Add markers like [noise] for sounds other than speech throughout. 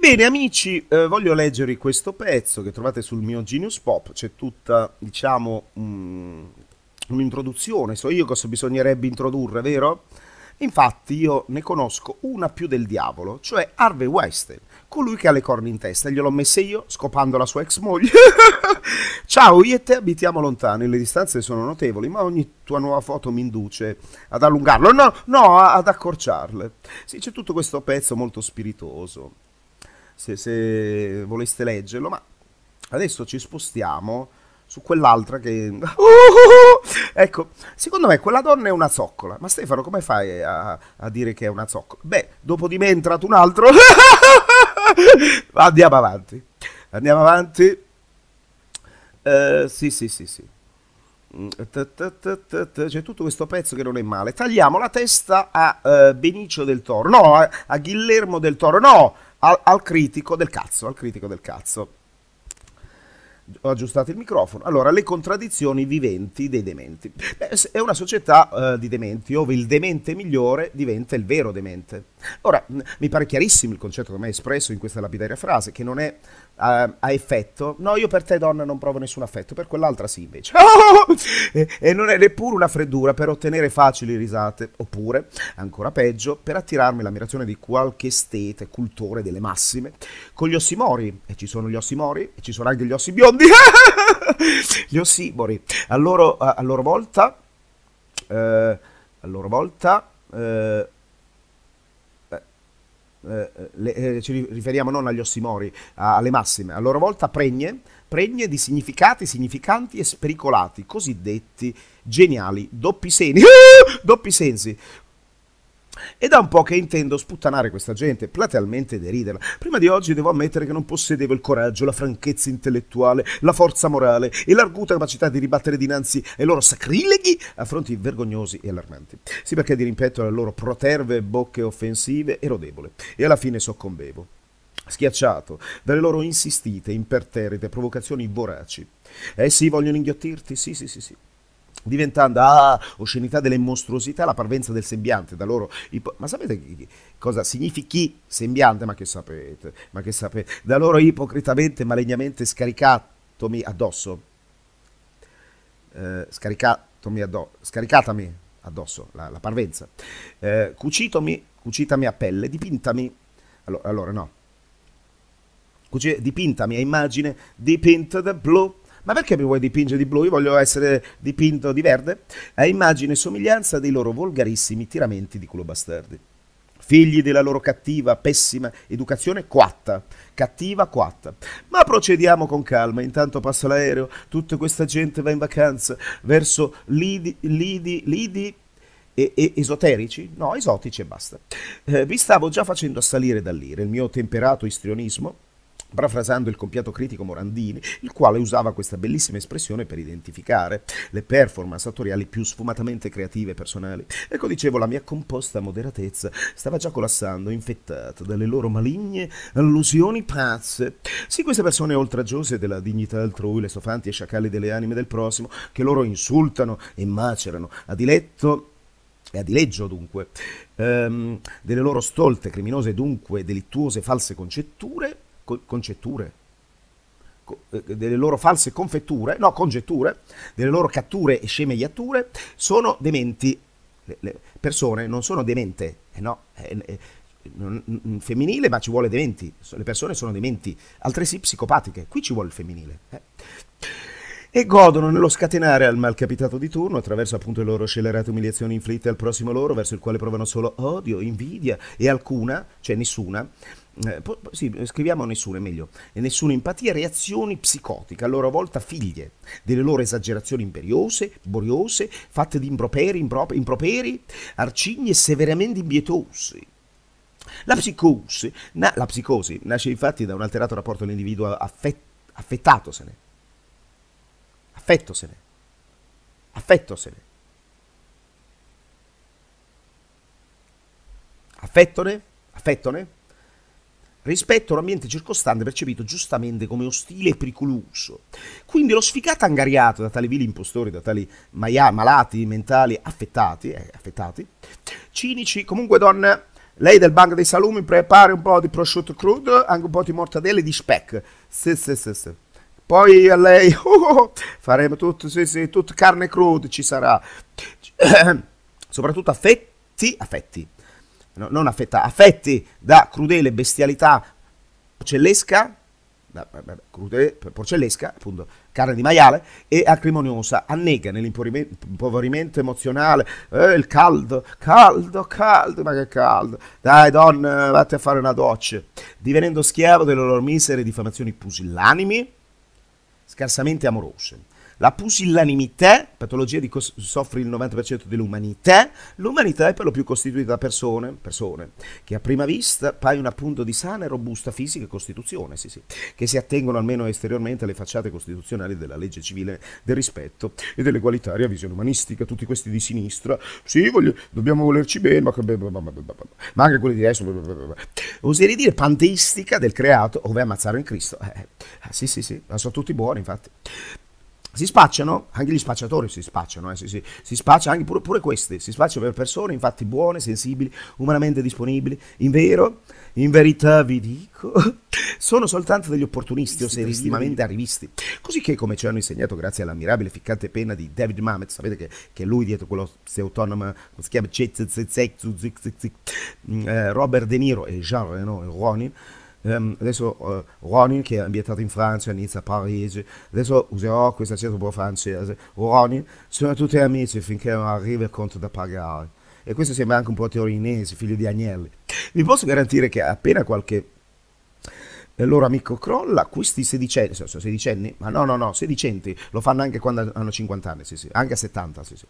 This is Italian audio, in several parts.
Bene amici, eh, voglio leggervi questo pezzo che trovate sul mio Genius Pop, c'è tutta, diciamo, mh, mm, un'introduzione, so io cosa bisognerebbe introdurre, vero? Infatti io ne conosco una più del diavolo, cioè Harvey Weinstein, colui che ha le corna in testa, gliel'ho messa io scopando la sua ex moglie. [laughs] Ciao, io e te abitiamo lontani, le distanze sono notevoli, ma ogni tua nuova foto mi induce ad allungarlo, no, no, ad accorciarle. Sì, c'è tutto questo pezzo molto spiritoso se, se voleste leggerlo, ma adesso ci spostiamo su quell'altra che... Uh, uh, uh. Ecco, secondo me quella donna è una zoccola. Ma Stefano, come fai a, a dire che è una zoccola? Beh, dopo di me è entrato un altro. [laughs] Andiamo avanti. Andiamo avanti. Uh, sì, sì, sì, sì. Mm, c'è tutto questo pezzo che non è male. Tagliamo la testa a uh, Benicio del Toro. No, a, a Guillermo del Toro. No, al, al critico del cazzo, al critico del cazzo ho aggiustato il microfono. Allora, le contraddizioni viventi dei dementi. Beh, è una società eh, di dementi dove il demente migliore diventa il vero demente. Ora, mi pare chiarissimo il concetto che mi hai espresso in questa lapidaria frase, che non è eh, a effetto. No, io per te donna non provo nessun affetto, per quell'altra sì invece. [laughs] E, e non è neppure una freddura per ottenere facili risate, oppure, ancora peggio, per attirarmi l'ammirazione di qualche estete, cultore delle massime, con gli ossimori. E ci sono gli ossimori, e ci sono anche gli ossi biondi quindi [laughs] gli ossimori a loro, a, a loro volta eh, a loro volta eh, eh, eh le, eh, ci riferiamo non agli ossimori, alle massime, a loro volta pregne, pregne di significati, significanti e spericolati, cosiddetti geniali, doppi, seni, [laughs] doppi sensi, è da un po' che intendo sputtanare questa gente, platealmente deriderla. Prima di oggi devo ammettere che non possedevo il coraggio, la franchezza intellettuale, la forza morale e l'arguta capacità di ribattere dinanzi ai loro sacrileghi affronti vergognosi e allarmanti. Sì perché di rimpetto alle loro proterve bocche offensive ero debole e alla fine soccombevo schiacciato dalle loro insistite, imperterrite provocazioni voraci. Eh sì, vogliono inghiottirti, sì, sì, sì, sì diventando ah, oscenità delle mostruosità, la parvenza del sembiante da loro. Ipo- ma sapete chi, cosa significhi sembiante? Ma che sapete? Ma che sapete? Da loro ipocritamente, malegnamente scaricatomi addosso. Eh, scaricatomi addosso, scaricatami addosso la, la parvenza. Eh, cucitomi, cucitami a pelle, dipintami. allora, allora no, dipintami a immagine, dipinta da blu, ma perché mi vuoi dipingere di blu? Io voglio essere dipinto di verde? A eh, immagine e somiglianza dei loro volgarissimi tiramenti di culo bastardi. Figli della loro cattiva, pessima educazione quatta. cattiva quatta. Ma procediamo con calma, intanto passa l'aereo, tutta questa gente va in vacanza verso lidi, lidi, lidi e, e, esoterici? No, esotici e basta. Eh, vi stavo già facendo assalire dall'ire il mio temperato istrionismo parafrasando il compiato critico Morandini, il quale usava questa bellissima espressione per identificare le performance attoriali più sfumatamente creative e personali. Ecco, dicevo, la mia composta moderatezza stava già collassando, infettata dalle loro maligne allusioni pazze. Sì, queste persone oltraggiose della dignità altrui, le sofanti e sciacalli delle anime del prossimo, che loro insultano e macerano a diletto e a dileggio dunque, ehm, delle loro stolte, criminose dunque delittuose false concetture, concetture, eh, delle loro false confetture, no, congetture, delle loro catture e scemegliature, sono dementi. Le persone non sono demente, eh no, eh, eh, femminile, ma ci vuole dementi. Le persone sono dementi, altresì psicopatiche. Qui ci vuole il femminile. Eh. E godono nello scatenare al malcapitato di turno attraverso appunto le loro scelerate umiliazioni inflitte al prossimo loro, verso il quale provano solo odio, invidia e alcuna, cioè nessuna, eh, po- sì, eh, scriviamo nessuno, è meglio, nessuna empatia, reazioni psicotiche, a loro volta figlie delle loro esagerazioni imperiose, boriose, fatte di improperi, improp- improperi, arcigni e severamente impietosi. La psicosi, na- la psicosi nasce infatti da un alterato rapporto all'individuo affett- affettatosene, affettosene, affettosene, affettone, affettone rispetto all'ambiente circostante percepito giustamente come ostile e pericoloso. Quindi lo sfigato angariato da tali vili impostori, da tali maia, malati mentali affettati, eh, affettati, cinici, comunque donna, lei del banco dei salumi prepara un po' di prosciutto crudo, anche un po' di mortadelle e di speck. Sì, sì, sì, sì. Poi a lei [laughs] oh, oh, faremo tutto, sì, sì, tutto carne cruda ci sarà. [clears throat] Soprattutto affetti, affetti no, non affetta, affetti da crudele bestialità porcellesca, da, crudele, porcellesca, appunto, carne di maiale, e acrimoniosa, annega nell'impoverimento emozionale, eh, il caldo, caldo, caldo, ma che caldo, dai donna, vatti a fare una doccia, divenendo schiavo delle loro misere diffamazioni pusillanimi, scarsamente amorose la pusillanimità, patologia di cui soffre il 90% dell'umanità, l'umanità è per lo più costituita da persone, persone che a prima vista paiono appunto di sana e robusta fisica e costituzione, sì, sì, che si attengono almeno esteriormente alle facciate costituzionali della legge civile del rispetto e dell'egualitaria visione umanistica, tutti questi di sinistra, sì, voglio, dobbiamo volerci bene, ma, ma anche quelli di adesso, oserei dire panteistica del creato, ove ammazzare in Cristo. Eh, sì, sì, sì, sono tutti buoni infatti si spacciano, anche gli spacciatori si spacciano, eh, si, si, si spaccia anche pure, pure, questi, si spacciano per persone infatti buone, sensibili, umanamente disponibili, in vero, in verità vi dico, sono soltanto degli opportunisti o serissimamente arrivisti, così che come ci hanno insegnato grazie all'ammirabile ficcante penna di David Mamet, sapete che, che lui dietro quello pseudonimo, si chiama Robert De Niro e Jean Renaud Ronin, ehm, adesso eh, Ronin che è ambientato in Francia, Nizza, Parigi, adesso userò questa un po' francese, Ronin, sono tutti amici finché non arriva il conto da pagare. E questo sembra anche un po' teorinese, figlio di Agnelli. Vi posso garantire che appena qualche loro amico crolla, questi sedicenni, sono sedicenni? Ma no, no, no, sedicenti, lo fanno anche quando hanno 50 anni, sì, sì, anche a 70, sì, sì.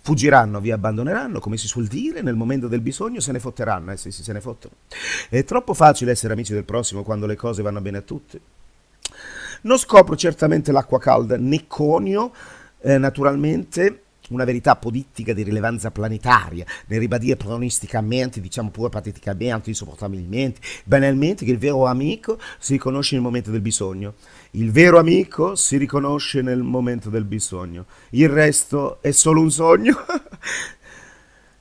Fuggiranno, vi abbandoneranno, come si suol dire, nel momento del bisogno se ne fotteranno, eh, sì, sì, se ne fottono. È troppo facile essere amici del prossimo quando le cose vanno bene a tutti. Non scopro certamente l'acqua calda, né conio, eh, naturalmente, una verità politica di rilevanza planetaria, nel ribadire pronisticamente, diciamo pure pateticamente, insopportabilmente, banalmente, che il vero amico si riconosce nel momento del bisogno. Il vero amico si riconosce nel momento del bisogno. Il resto è solo un sogno. [laughs]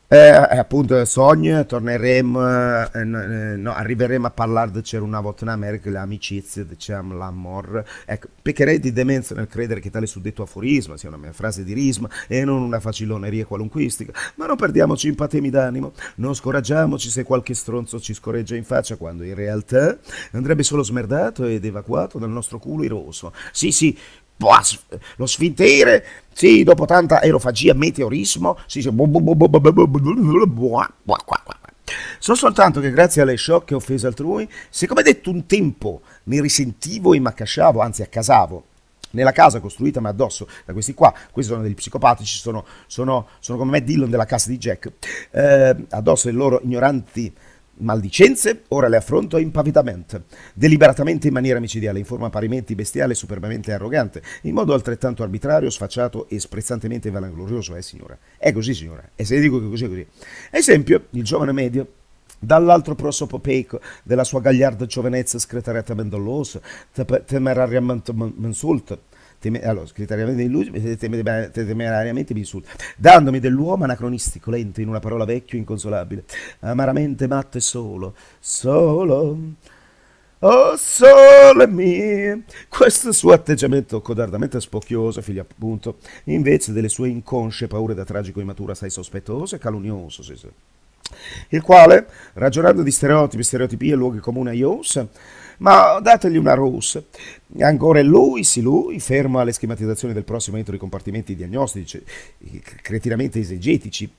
Eh, eh, appunto, eh, sogno, torneremo, eh, eh, no, arriveremo a parlare di C'era una volta in America, l'amicizia, diciamo, l'amor. Ecco, peccherei di demenza nel credere che tale suddetto aforisma sia una mia frase di risma e non una faciloneria qualunquistica, ma non perdiamoci in patemi d'animo, non scoraggiamoci se qualche stronzo ci scorreggia in faccia quando in realtà andrebbe solo smerdato ed evacuato dal nostro culo iroso. Sì, sì, Boh, lo sfintere, sì, dopo tanta aerofagia, meteorismo, sì, sì, boh, boh, boh, boh, boh, boh, boh, boh, boh, So soltanto che grazie alle sciocche offese altrui, siccome detto un tempo mi risentivo e m'accasciavo, anzi accasavo, nella casa costruita ma addosso da questi qua, questi sono degli psicopatici, sono, sono, sono come me Dillon della casa di Jack, eh, addosso ai loro ignoranti Maldicenze, ora le affronto impavidamente, deliberatamente in maniera micidiale, in forma parimenti bestiale, superbamente arrogante, in modo altrettanto arbitrario, sfacciato e sprezzantemente vanaglorioso, eh signora? È così signora, e se dico che così è così. Esempio, il giovane medio, dall'altro prosopopeico della sua gagliarda giovenezza scretariata mendollosa, temerariamente mensulta, Teme, allora, scriteriamente illuso, temerariamente teme, teme, mi insulta, dandomi dell'uomo anacronistico, lento in una parola vecchio inconsolabile, amaramente matto e solo, solo, oh sole mio, questo suo atteggiamento codardamente spocchioso, figlio appunto, invece delle sue inconsce paure da tragico immatura, sai sospettoso e calunioso, sì, sì. il quale, ragionando di stereotipi, stereotipie e luoghi comuni a Ios, ma dategli una RUS. Ancora lui, sì lui, ferma le schematizzazioni del prossimo entro i compartimenti diagnostici, cretinamente esegetici,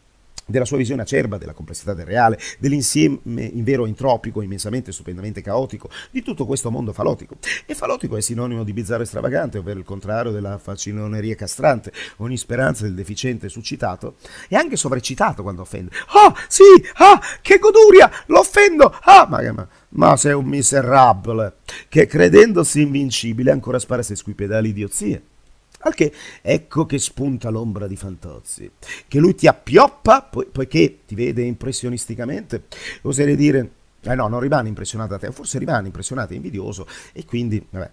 della sua visione acerba della complessità del reale, dell'insieme in vero entropico, immensamente, stupendamente caotico, di tutto questo mondo falotico. E falotico è sinonimo di bizzarro e stravagante, ovvero il contrario della facinoneria castrante, ogni speranza del deficiente suscitato, e anche sovraccitato quando offende. Ah, sì, ah, che goduria, lo offendo, ah, ma, ma, ma sei un miserable, che credendosi invincibile ancora spara sui pedali idiozie. Al che ecco che spunta l'ombra di Fantozzi, che lui ti appioppa, poi, poiché ti vede impressionisticamente, oserei dire, eh no, non rimane impressionato impressionata te, forse rimane impressionato, e invidioso, e quindi, vabbè,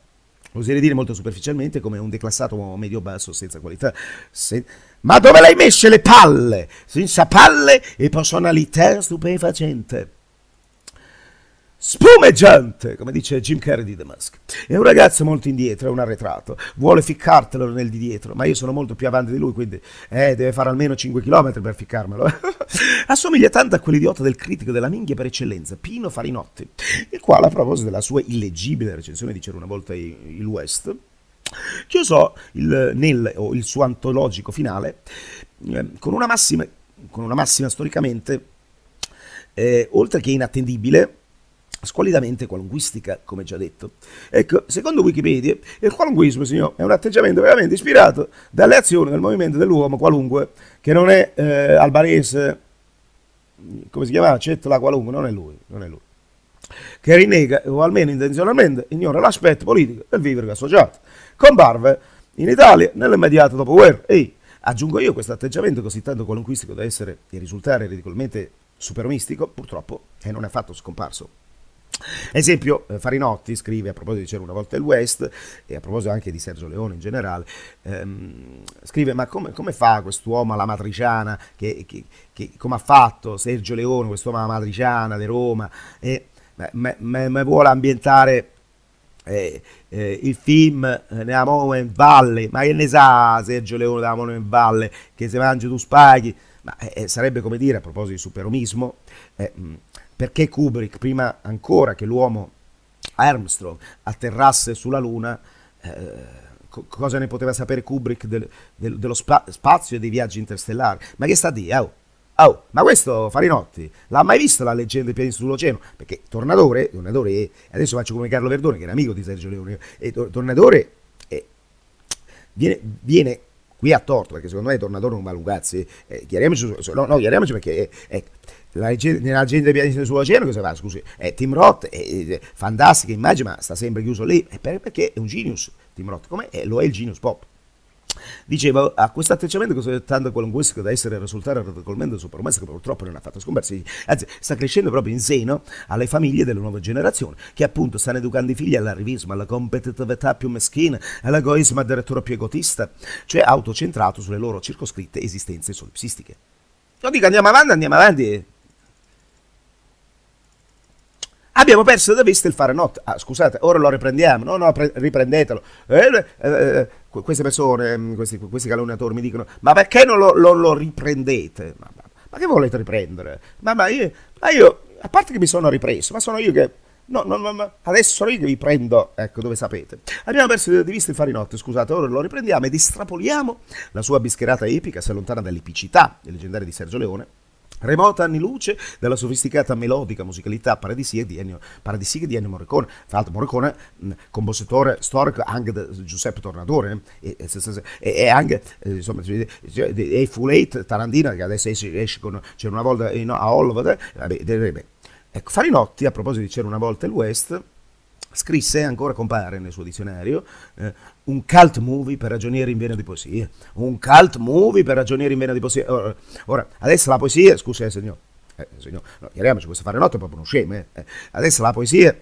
oserei dire molto superficialmente come un declassato medio-basso senza qualità. Se... Ma dove l'hai messe le palle? Senza palle e personalità stupefacente spumeggiante, come dice Jim Carrey di The Mask. È un ragazzo molto indietro, è un arretrato, vuole ficcartelo nel di dietro, ma io sono molto più avanti di lui, quindi eh, deve fare almeno 5 km per ficcarmelo. [laughs] Assomiglia tanto a quell'idiota del critico della minghia per eccellenza, Pino Farinotti, il quale a proposito della sua illeggibile recensione di C'era una volta il West, chiusò il, nel, o il suo antologico finale eh, con, una massima, con una massima storicamente, eh, oltre che inattendibile, squalidamente qualunquistica, come già detto. Ecco, secondo Wikipedia, il qualunquismo, signor, è un atteggiamento veramente ispirato dalle azioni del movimento dell'uomo qualunque, che non è eh, albanese, come si chiama? Cettola qualunque, non è lui, non è lui, che rinnega, o almeno intenzionalmente, ignora l'aspetto politico del vivere associato. Comparve in Italia nell'immediato dopoguerra. Ehi, aggiungo io, questo atteggiamento così tanto qualunquistico da essere e risultare ridicolmente supermistico, purtroppo, e non è affatto scomparso Esempio, eh, Farinotti scrive a proposito di C'era una volta il West e a proposito anche di Sergio Leone in generale, ehm, scrive ma come, come fa quest'uomo alla matriciana, che, che, che, come ha fatto Sergio Leone, quest'uomo alla matriciana di Roma, e me, me, me vuole ambientare eh, eh, il film eh, nella Monument Valley, ma che ne sa Sergio Leone della Monument Valley, che se mangi tu spaghi, ma eh, sarebbe come dire a proposito di superomismo, Eh, perché Kubrick, prima ancora che l'uomo Armstrong atterrasse sulla Luna, eh, co- cosa ne poteva sapere Kubrick del, del, dello spa- spazio e dei viaggi interstellari? Ma che sta a Oh, oh, ma questo Farinotti l'ha mai visto la leggenda dei piedi sull'oceano? Perché Tornadore, Tornadore adesso faccio come Carlo Verdone che era amico di Sergio Leone, e Tornadore eh, viene, viene qui ha torto, perché secondo me Tornatore non vale un cazzo, eh, chiariamoci, no, no, chiariamoci perché è, eh, eh, la, nella gente dei pianisti sull'oceano cosa fa? Scusi, è eh, Tim Roth, è, fantastica immagine, ma sta sempre chiuso lì, è perché è un genius Tim Roth, come lo è il genius pop diceva a questo atteggiamento così tanto qualunquista da essere risultare radicalmente su che purtroppo non ha fatto scomparsi, anzi sta crescendo proprio in seno alle famiglie delle nuove generazioni che appunto stanno educando i figli all'arrivismo, alla competitività più meschina, all'egoismo addirittura più egotista, cioè autocentrato sulle loro circoscritte esistenze solipsistiche. Non dico andiamo avanti, andiamo avanti. Abbiamo perso da vista il fare not. Ah, scusate, ora lo riprendiamo. No, no, pre- riprendetelo. Eh, eh, eh queste persone, mm, questi, questi calunniatori mi dicono, ma perché non lo, lo, lo riprendete? Ma, ma, ma, che volete riprendere? Ma, ma, io, ma io, a parte che mi sono ripreso, ma sono io che... No, no, no, adesso sono io che vi prendo, ecco dove sapete. Abbiamo perso di vista il farinotto, scusate, ora lo riprendiamo ed estrapoliamo la sua bischerata epica, si allontana dall'epicità, il leggendario di Sergio Leone, remota anni luce della sofisticata melodica musicalità paradisiaca di Ennio, di Ennio Morricone. Tra l'altro Morricone, mh, compositore storico anche di Giuseppe Tornatore, eh, e, e, e, anche, eh, insomma, e Full Eight Tarandina, che adesso esce, esce con, c'era una volta in, a Hollywood, eh, vabbè, ecco, Farinotti, a proposito di C'era una volta il West, scrisse, ancora compare nel suo dizionario, eh, un cult movie per ragionieri in vena di poesia. Un cult movie per ragionieri in vena di poesia. Ora, ora adesso la poesia, scusa eh, signor, eh, signor no, chiariamoci, questo fare notte è proprio uno scemo. Eh, eh. Adesso la poesia,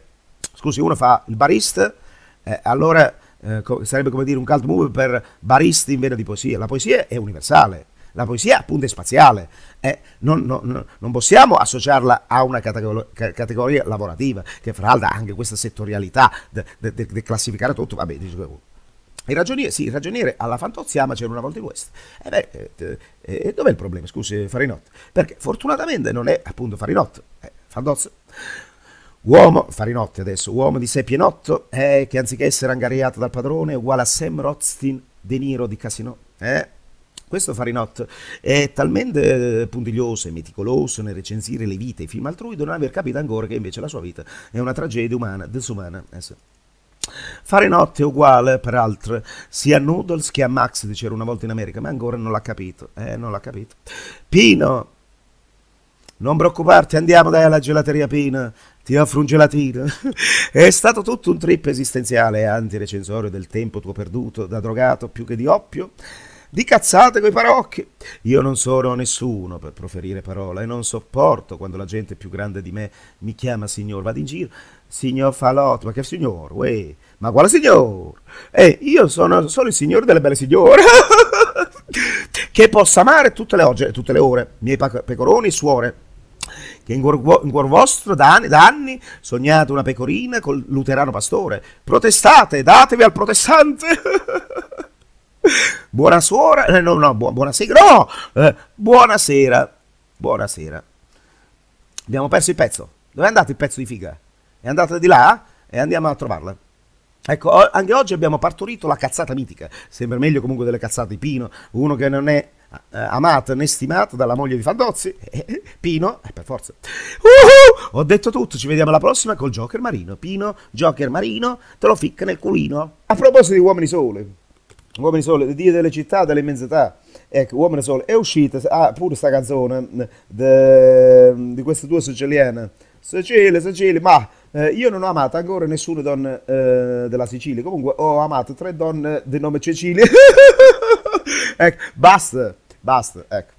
scusi, uno fa il barista, eh, allora eh, co- sarebbe come dire un cult movie per baristi in vena di poesia. La poesia è universale la poesia appunto è spaziale, eh, non, non, non, possiamo associarla a una categoria, categoria, lavorativa, che fra l'altro ha anche questa settorialità di classificare tutto, vabbè, dicevo. Il ragioniere, sì, il ragioniere alla Fantozziama c'era una volta in questo. E eh beh, eh, eh, dov'è il problema? Scusi, Farinot. Perché fortunatamente non è appunto Farinot, è Fandozzo. Uomo, Farinotti adesso, uomo di Sepienotto, eh, che anziché essere angariato dal padrone è uguale a Sam Rothstein, De Niro di Casinò. Eh? Questo Farinot è talmente eh, puntiglioso e meticoloso nel recensire le vite e i film altrui da non aver capito ancora che invece la sua vita è una tragedia umana, disumana. Eh Fare notte è uguale, peraltro, sia a Noodles che a Max, diceva una volta in America, ma ancora non l'ha capito. Eh, non l'ha capito. Pino, non preoccuparti, andiamo dai alla gelateria Pino, ti offro un gelatino. [laughs] è stato tutto un trip esistenziale e antirecensorio del tempo tuo perduto, da drogato più che di oppio di cazzate coi parocchi. Io non sono nessuno per proferire parola e non sopporto quando la gente più grande di me mi chiama signor, vado in giro, signor Falotto, ma che signor, uè, ma quale signor? Eh, io sono, solo il signore delle belle signore. [laughs] che possa amare tutte le, ogge, tutte le ore, miei pecoroni, suore, che in cuor, in cuor vostro da anni, da anni, sognate una pecorina col luterano pastore. Protestate, datevi al protestante. [laughs] Buonasera, eh, no, no, buonasera, no, eh, buonasera, buonasera. Abbiamo perso il pezzo. Dove è andato il pezzo di figa? È andata di là e andiamo a trovarla. Ecco, anche oggi abbiamo partorito la cazzata mitica. Sembra meglio comunque delle cazzate di Pino, uno che non è eh, amato né stimato dalla moglie di Fandozzi. [laughs] Pino, eh, per forza. Uh-huh! Ho detto tutto, ci vediamo alla prossima col Joker Marino. Pino, Joker Marino, te lo ficca nel culino. A proposito di Uomini Sole. Uomini Sole, le die delle città, delle immensità. Ecco, Uomini Sole, è uscita ah, pure questa canzone mm, mm, di queste due siciliane. Sicilia, Sicilia, ma eh, io non ho amato ancora nessuna donna eh, della Sicilia. Comunque ho amato tre donne di nome Cecilia. [laughs] ecco, basta, basta, ecco.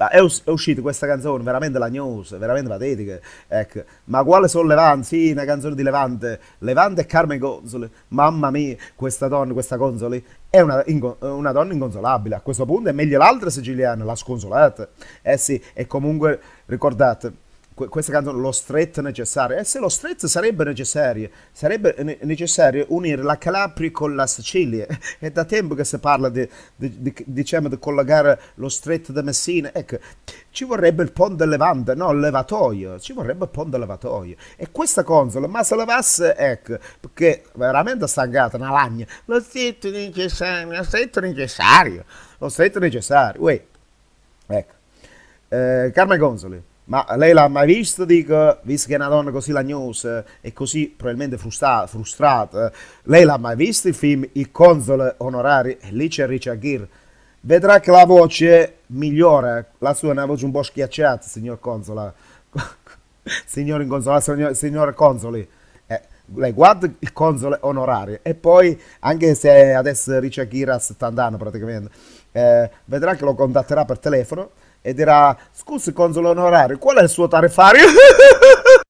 Ma è, us- è uscita questa canzone, veramente lagnosa, veramente patetica. Ecco. Ma quale sono Levante? Sì, una canzone di Levante. Levante e Carmen Consoli. Mamma mia, questa donna, questa Consoli, è una, in- una donna inconsolabile. A questo punto è meglio l'altra siciliana, la sconsolata. Eh sì, e comunque ricordate questa canzone, lo stretto necessario. E eh, se lo stretto sarebbe necessario, sarebbe ne necessario unire la Calabria con la Sicilia. [laughs] È da tempo che si parla di, di, di, diciamo, di collegare lo stretto di Messina. Ecco, ci vorrebbe il ponte levante, no, il levatoio, ci vorrebbe il ponte levatoio. E questa console, ma se levasse, ecco, perché veramente stancata, una lagna, lo stretto necessario, lo stretto necessario, lo stretto necessario. Uè. Ecco. Eh, Carmen Gonzoli. Ma lei l'ha mai visto? Dico, visto che è una donna così lagnosa e così probabilmente frustrata, frustrata lei l'ha mai visto il film Il console onorario? E lì c'è Richard Gere. Vedrà che la voce migliora, la sua è una voce un po' schiacciata, signor consola. [laughs] signor console, signor consoli. Eh, lei guarda il console onorario e poi, anche se adesso Richard Gere ha 70 anni praticamente, eh, vedrà che lo contatterà per telefono ed era scusi console onorario qual è il suo tariffario [laughs]